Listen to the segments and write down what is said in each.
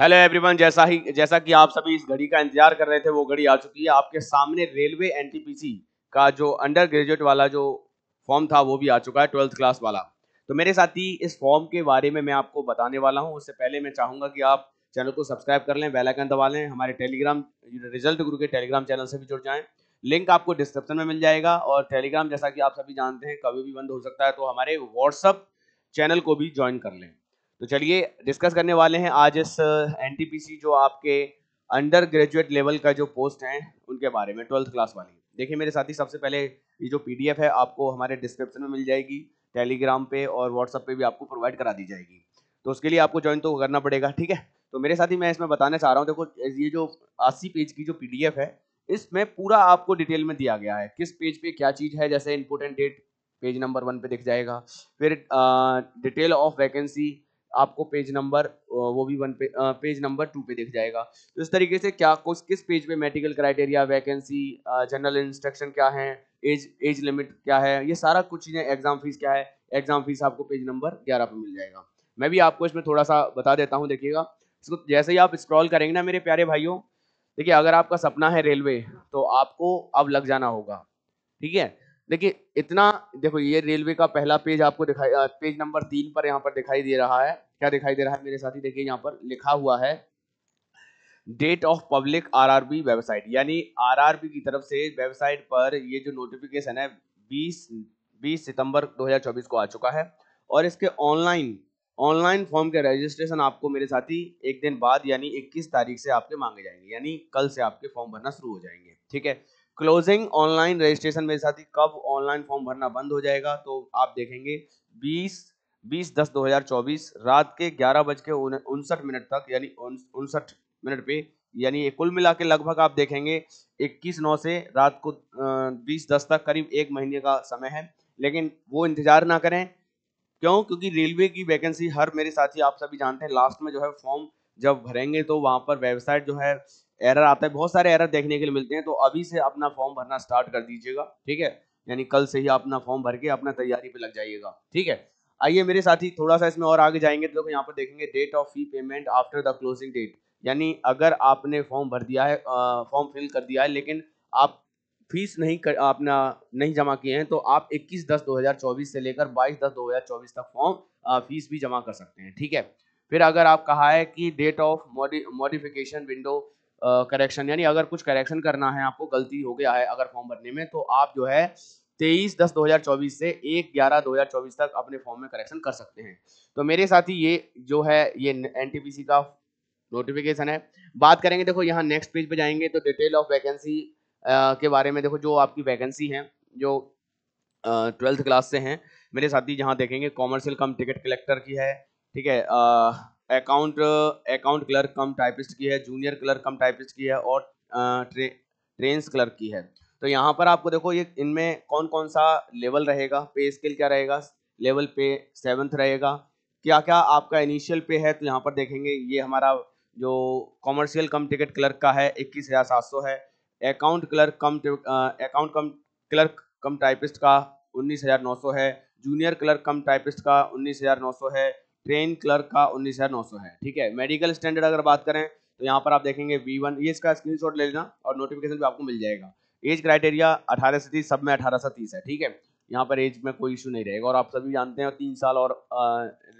hello everyone जैसा ही जैसा कि आप सभी इस घड़ी का इंतजार कर रहे थे वो घड़ी आ चुकी है आपके सामने रेलवे एनटीपीसी का जो अंडर ग्रेजुएट वाला जो फॉर्म था वो भी आ चुका है ट्वेल्थ क्लास वाला तो मेरे साथ ही इस फॉर्म के बारे में मैं आपको बताने वाला हूँ उससे पहले मैं चाहूँगा कि आप चैनल को सब्सक्राइब कर लें बेलाइकन दबा लें हमारे टेलीग्राम रिजल्ट गुरु के टेलीग्राम चैनल से भी जुड़ जाएँ लिंक आपको डिस्क्रिप्शन में मिल जाएगा और टेलीग्राम जैसा कि आप सभी जानते हैं कभी भी बंद हो सकता है तो हमारे व्हाट्सअप चैनल को भी ज्वाइन कर लें तो चलिए डिस्कस करने वाले हैं आज इस एनटीपीसी uh, जो आपके अंडर ग्रेजुएट लेवल का जो पोस्ट हैं उनके बारे में ट्वेल्थ क्लास वाली देखिए मेरे साथी सबसे पहले ये जो पीडीएफ है आपको हमारे डिस्क्रिप्शन में मिल जाएगी टेलीग्राम पे और व्हाट्सएप पे भी आपको प्रोवाइड करा दी जाएगी तो उसके लिए आपको ज्वाइन तो करना पड़ेगा ठीक है तो मेरे साथी मैं इसमें बताना चाह रहा हूँ देखो ये जो अस्सी पेज की जो पी है इसमें पूरा आपको डिटेल में दिया गया है किस पेज पे क्या चीज़ है जैसे important date page number one पे दिख जाएगा फिर डिटेल ऑफ वैकेंसी आपको पेज नंबर वो भी वन पे पेज नंबर टू पे दिख जाएगा तो इस तरीके से क्या कुछ किस पेज पे medical criteria vacancy general instruction क्या है एज एज लिमिट क्या है ये सारा कुछ चीज़ें एग्जाम फीस क्या है एग्जाम फीस आपको पेज नंबर ग्यारह पे मिल जाएगा मैं भी आपको इसमें थोड़ा सा बता देता हूँ देखिएगा इसको जैसे ही आप स्क्रॉल करेंगे ना मेरे प्यारे भाइयों देखिए अगर आपका सपना है रेलवे तो आपको अब लग जाना होगा ठीक है देखिए इतना देखो ये रेलवे का पहला पेज आपको दिखाई पेज नंबर तीन पर यहाँ पर दिखाई दे रहा है क्या दिखाई दे रहा है मेरे साथी देखिए यहाँ पर लिखा हुआ है date of public RRB website यानी आरआरबी की तरफ से वेबसाइट पर ये जो नोटिफिकेशन है 20 20 सितंबर 2024 को आ चुका है और इसके ऑनलाइन ऑनलाइन फॉर्म के रजिस्ट्रेशन आपको मेरे साथी एक दिन बाद यानी 21 तारीख से आपके मांगे जाएंगे यानी कल से आपके फॉर्म भरना शुरू हो जाएंगे ठीक है क्लोजिंग ऑनलाइन रजिस्ट्रेशन मेरे साथी कब ऑनलाइन फॉर्म भरना बंद हो जाएगा तो आप देखेंगे 20 20 दस 2024 रात के ग्यारह बज के उनसठ मिनट तक यानी उनसठ मिनट पे यानी कुल मिला के लगभग आप देखेंगे 21 नौ से रात को 20 दस तक करीब एक महीने का समय है लेकिन वो इंतजार ना करें क्यों क्योंकि रेलवे की वैकेंसी हर मेरे साथी आप सभी जानते हैं लास्ट में जो है फॉर्म जब भरेंगे तो वहाँ पर वेबसाइट जो है एरर आता है बहुत सारे एरर देखने के लिए मिलते हैं तो अभी से अपना फॉर्म भरना स्टार्ट कर दीजिएगा ठीक है यानी कल से ही अपना फॉर्म भर के अपना तैयारी पे लग जाइएगा ठीक है आइए मेरे साथ ही थोड़ा सा इसमें और आगे जाएंगे तो यहाँ पर देखेंगे date of fee payment after the closing date यानी अगर आपने फॉर्म भर दिया है फॉर्म फिल कर दिया है लेकिन आप फीस नहीं कर अपना नहीं जमा किए हैं तो आप 21 दस 2024 से लेकर 22 दस 2024 तक फॉर्म फीस भी जमा कर सकते हैं ठीक है फिर अगर आप कहा है कि date of modification window correction यानी अगर कुछ करेक्शन करना है आपको गलती हो गया है अगर फॉर्म भरने में तो आप जो है तेईस दस 2024 से एक ग्यारह 2024 तक अपने फॉर्म में करेक्शन कर सकते हैं तो मेरे साथ ही ये जो है ये सी का नोटिफिकेशन है बात करेंगे देखो यहाँ नेक्स्ट पेज पे जाएंगे तो डिटेल ऑफ वैकेंसी के बारे में देखो जो आपकी वैकेंसी है जो ट्वेल्थ क्लास से हैं मेरे साथी जहाँ देखेंगे कॉमर्शियल कम टिकट कलेक्टर की है ठीक है account account clerk cum typist की है जूनियर क्लर्क कम टाइपिस्ट की है और ट्रे, ट्रेंस क्लर्क की है तो यहाँ पर आपको देखो ये इनमें कौन कौन सा लेवल रहेगा पे स्केल क्या रहेगा लेवल पे सेवन्थ रहेगा क्या क्या आपका इनिशियल पे है तो यहाँ पर देखेंगे ये हमारा जो कॉमर्शियल कम टिकट क्लर्क का है इक्कीस हज़ार सात सौ है account clerk cum account uh, cum clerk cum typist का उन्नीस हज़ार नौ सौ है जूनियर क्लर्क कम टाइपिस्ट का उन्नीस हज़ार नौ सौ है ट्रेन क्लर्क का उन्नीस हजार नौ सौ है ठीक है मेडिकल स्टैंडर्ड अगर बात करें तो यहाँ पर आप देखेंगे वी वन ये इसका स्क्रीन शॉट ले लेना और नोटिफिकेशन भी आपको मिल जाएगा एज क्राइटेरिया अठारह से तीस सब में अठारह से तीस है ठीक है यहाँ पर एज में कोई इशू नहीं रहेगा और आप सभी जानते हैं तीन साल और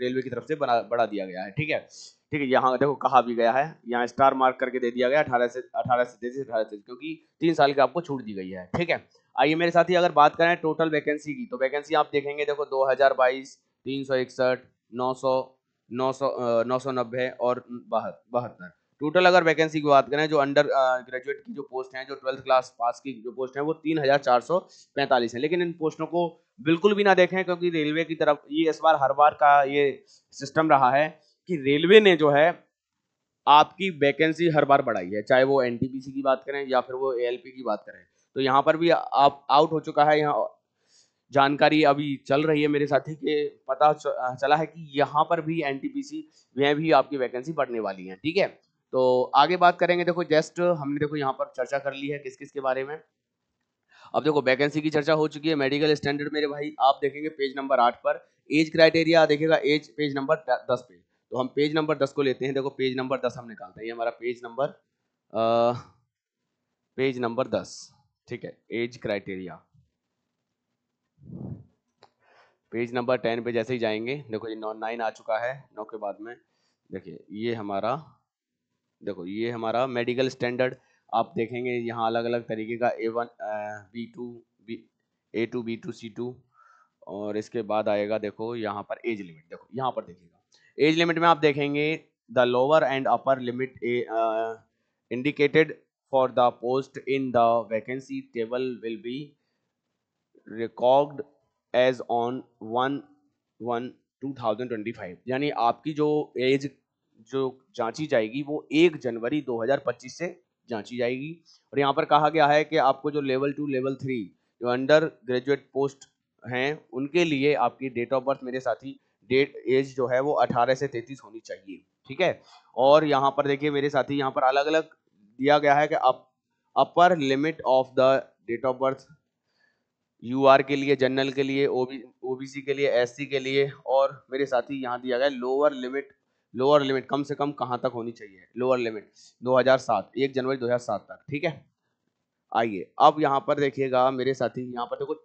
रेलवे की तरफ से बना बढ़ा दिया गया है ठीक है ठीक है यहाँ देखो कहा भी गया है यहाँ स्टार मार्क करके दे दिया गया अठारह से अठारह से तेईस अठारह से क्योंकि तीन साल की आपको छूट दी गई है ठीक है आइए मेरे साथ ही अगर बात करें टोटल वैकेंसी की तो वैकेंसी आप देखेंगे देखो दो हजार बाईस तीन सौ इकसठ नौ सौ नौ सौ और बहत्तर टोटल अगर वैकेंसी की बात करें जो अंडर ग्रेजुएट की जो पोस्ट हैं जो ट्वेल्थ क्लास पास की जो पोस्ट हैं वो तीन हजार चार सौ पैंतालीस हैं लेकिन इन पोस्टों को बिल्कुल भी ना देखें क्योंकि रेलवे की तरफ ये इस बार हर बार का ये सिस्टम रहा है कि रेलवे ने जो है आपकी वैकेंसी हर बार बढ़ाई है चाहे वो एन की बात करें या फिर वो ए की बात करें तो यहाँ पर भी आप आउट हो चुका है यहाँ जानकारी अभी चल रही है मेरे साथी के पता चला है कि यहाँ पर भी एन टी में भी आपकी वैकेंसी बढ़ने वाली है ठीक है तो आगे बात करेंगे देखो जस्ट हमने देखो यहाँ पर चर्चा कर ली है किस किस के बारे में अब देखो वैकेंसी की चर्चा हो चुकी है मेडिकल स्टैंडर्ड मेरे भाई आप देखेंगे पेज नंबर आठ पर एज क्राइटेरिया देखेगा एज पेज नंबर दस पे तो हम पेज नंबर दस को लेते हैं देखो पेज नंबर दस हम निकालते हैं ये हमारा पेज नंबर पेज नंबर दस ठीक है age criteria page number ten पे जैसे ही जाएंगे देखो ये नौ नाइन आ चुका है नौ के बाद में देखिए ये हमारा देखो ये हमारा मेडिकल स्टैंडर्ड आप देखेंगे यहाँ अलग अलग तरीके का A one B two B A two B two C two और इसके बाद आएगा देखो यहाँ पर एज लिमिट देखो यहाँ पर देखिएगा एज लिमिट में आप देखेंगे the lower and upper limit indicated for the post in the vacancy table will be record as on one one two thousand twenty five यानी आपकी जो एज जो जांची जाएगी वो एक जनवरी दो हजार पच्चीस से जांची जाएगी और यहाँ पर कहा गया है कि आपको जो लेवल टू लेवल थ्री जो अंडर ग्रेजुएट पोस्ट हैं उनके लिए आपकी डेट ऑफ बर्थ मेरे साथी डेट एज जो है वो अठारह से तैतीस होनी चाहिए ठीक है और यहाँ पर देखिए मेरे साथी यहाँ पर अलग अलग दिया गया है कि up upper limit of the date of birth UR के लिए जनरल के लिए ओबीसी के लिए एससी के लिए और मेरे साथी यहाँ दिया गया लोअर लिमिट लोअर लिमिट कम से कम कहाँ तक होनी चाहिए लोअर लिमिट 2007 एक जनवरी 2007 तक ठीक है आइए अब यहाँ पर देखिएगा मेरे साथी यहाँ पर देखो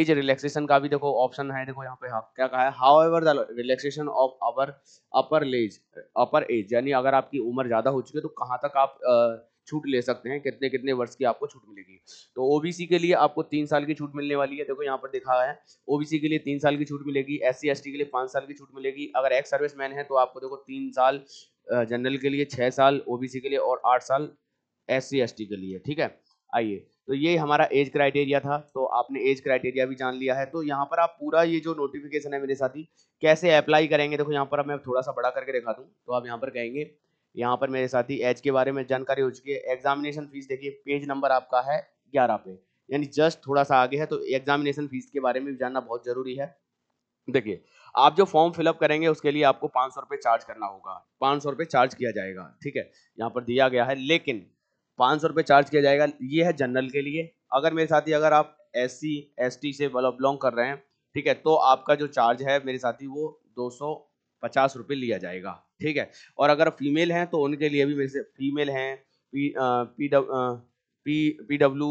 एज रिलैक्सेशन का भी देखो ऑप्शन है देखो यहाँ पे हाँ, क्या कहा है however the relaxation of our upper ledge upper age यानी अगर आपकी उम्र ज़्यादा हो चुकी है तो कहाँ तक आप छूट ले सकते हैं कितने कितने वर्ष की आपको छूट मिलेगी तो ओबीसी के लिए आपको तीन साल की छूट मिलने वाली है देखो यहाँ पर दिखा है ओबीसी के लिए तीन साल की छूट मिलेगी एस सी के लिए पाँच साल की छूट मिलेगी अगर एक्स सर्विस मैन है तो आपको देखो तीन साल जनरल के लिए छः साल ओबीसी के लिए और आठ साल एस सी के लिए ठीक है आइए तो ये हमारा एज क्राइटेरिया था तो आपने एज क्राइटेरिया भी जान लिया है तो यहाँ पर आप पूरा ये जो नोटिफिकेशन है मेरे साथी कैसे अप्लाई करेंगे देखो यहाँ पर मैं थोड़ा सा बड़ा करके दिखा दूँ तो आप यहाँ पर कहेंगे यहाँ पर मेरे साथी एज के बारे में जानकारी हो चुकी है एग्जामिनेशन फीस देखिए पेज नंबर आपका है ग्यारह पे यानी जस्ट थोड़ा सा आगे है तो एग्जामिनेशन फीस के बारे में भी जानना बहुत जरूरी है देखिए आप जो फॉर्म फिलअप करेंगे उसके लिए आपको पाँच सौ रुपये चार्ज करना होगा पाँच सौ रुपये चार्ज किया जाएगा ठीक है यहाँ पर दिया गया है लेकिन पाँच सौ रुपये चार्ज किया जाएगा ये है जनरल के लिए अगर मेरे साथी अगर आप एस सी एस टी से बिलोंग कर रहे हैं ठीक है तो आपका जो चार्ज है मेरे साथी वो दो सौ पचास रुपये लिया जाएगा ठीक है और अगर फीमेल हैं तो उनके लिए भी मेरे से फीमेल हैं P P P P W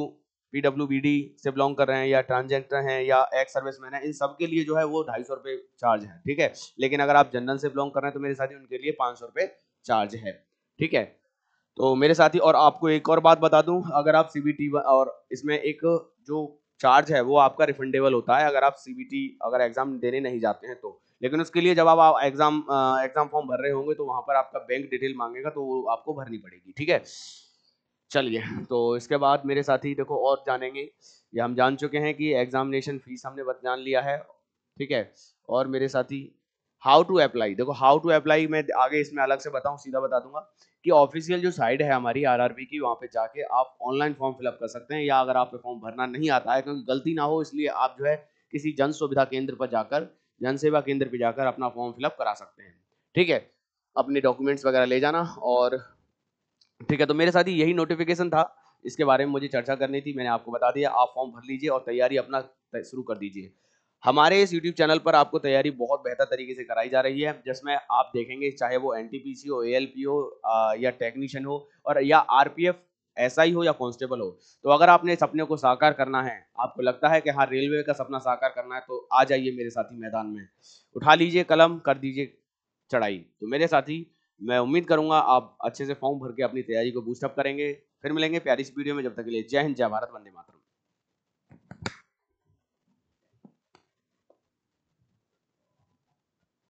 P W B D से बिलोंग कर रहे हैं या ट्रांसजेंडर हैं या एक्स सर्विस मैन है इन सब के लिए जो है वो ढाई सौ रुपये चार्ज है ठीक है लेकिन अगर आप जनरल से बिलोंग कर रहे हैं तो मेरे साथी उनके लिए पाँच सौ रुपये चार्ज है ठीक है तो मेरे साथी और आपको एक और बात बता दूं अगर आप सी और इसमें एक जो चार्ज है वो आपका रिफंडेबल होता है अगर आप सी अगर एग्जाम देने नहीं जाते हैं तो लेकिन उसके लिए जब आप एग्जाम एग्जाम फॉर्म भर रहे होंगे तो वहां पर आपका बैंक डिटेल मांगेगा तो वो आपको भरनी पड़ेगी ठीक है चलिए तो इसके बाद मेरे साथी देखो और जानेंगे ये हम जान चुके हैं कि एग्जामिनेशन फीस हमने जान लिया है ठीक है और मेरे साथी हाउ टू अप्लाई देखो हाउ टू अप्लाई मैं आगे इसमें अलग से बताऊं सीधा बता दूंगा कि ऑफिशियल जो साइट है हमारी आरआरबी की वहां पे जाके आप ऑनलाइन फॉर्म फिलअप कर सकते हैं या अगर आप फॉर्म भरना नहीं आता है क्योंकि गलती ना हो इसलिए आप जो है किसी जन सुविधा केंद्र पर जाकर जनसेवा केंद्र पे जाकर अपना फॉर्म फिलअप करा सकते हैं ठीक है अपने डॉक्यूमेंट्स वगैरह ले जाना और ठीक है तो मेरे साथ ही यही नोटिफिकेशन था इसके बारे में मुझे चर्चा करनी थी मैंने आपको बता दिया आप फॉर्म भर लीजिए और तैयारी अपना शुरू कर दीजिए हमारे इस YouTube चैनल पर आपको तैयारी बहुत बेहतर तरीके से कराई जा रही है जिसमें आप देखेंगे चाहे वो एन हो ए हो या टेक्नीशियन हो और या आर ही हो या कांस्टेबल हो तो अगर आपने सपने को साकार करना है आपको लगता है कि हाँ रेलवे का सपना साकार करना है तो आ जाइए मेरे साथी मैदान में उठा लीजिए कलम कर दीजिए चढ़ाई तो मेरे साथी मैं उम्मीद करूंगा आप अच्छे से फॉर्म भर के अपनी तैयारी को बूस्टअप करेंगे फिर मिलेंगे प्यारी इस वीडियो में जब तक के लिए जय हिंद जय भारत वंदे मातरम